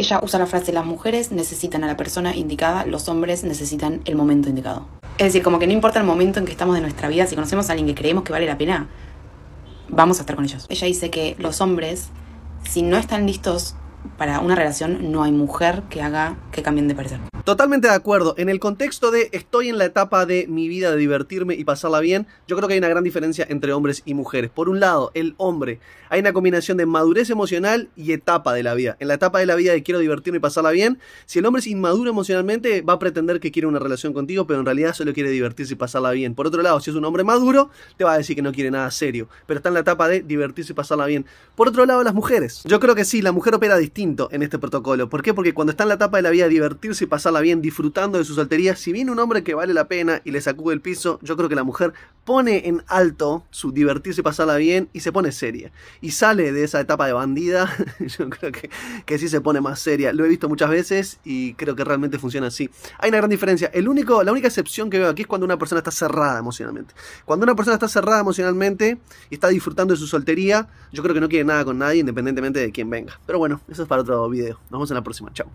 Ella usa la frase las mujeres necesitan a la persona indicada, los hombres necesitan el momento indicado. Es decir, como que no importa el momento en que estamos de nuestra vida, si conocemos a alguien que creemos que vale la pena, vamos a estar con ellos. Ella dice que los hombres, si no están listos para una relación no hay mujer que haga que cambien de parecer. Totalmente de acuerdo. En el contexto de estoy en la etapa de mi vida de divertirme y pasarla bien, yo creo que hay una gran diferencia entre hombres y mujeres. Por un lado, el hombre, hay una combinación de madurez emocional y etapa de la vida. En la etapa de la vida de quiero divertirme y pasarla bien, si el hombre es inmaduro emocionalmente, va a pretender que quiere una relación contigo, pero en realidad solo quiere divertirse y pasarla bien. Por otro lado, si es un hombre maduro, te va a decir que no quiere nada serio, pero está en la etapa de divertirse y pasarla bien. Por otro lado, las mujeres. Yo creo que sí, la mujer opera distinto distinto en este protocolo. ¿Por qué? Porque cuando está en la etapa de la vida divertirse y pasarla bien, disfrutando de sus soltería, si viene un hombre que vale la pena y le sacude el piso, yo creo que la mujer pone en alto su divertirse y pasarla bien y se pone seria. Y sale de esa etapa de bandida, yo creo que, que sí se pone más seria. Lo he visto muchas veces y creo que realmente funciona así. Hay una gran diferencia. El único, la única excepción que veo aquí es cuando una persona está cerrada emocionalmente. Cuando una persona está cerrada emocionalmente y está disfrutando de su soltería, yo creo que no quiere nada con nadie independientemente de quién venga. Pero bueno, eso es para otro video. Nos vemos en la próxima. Chao.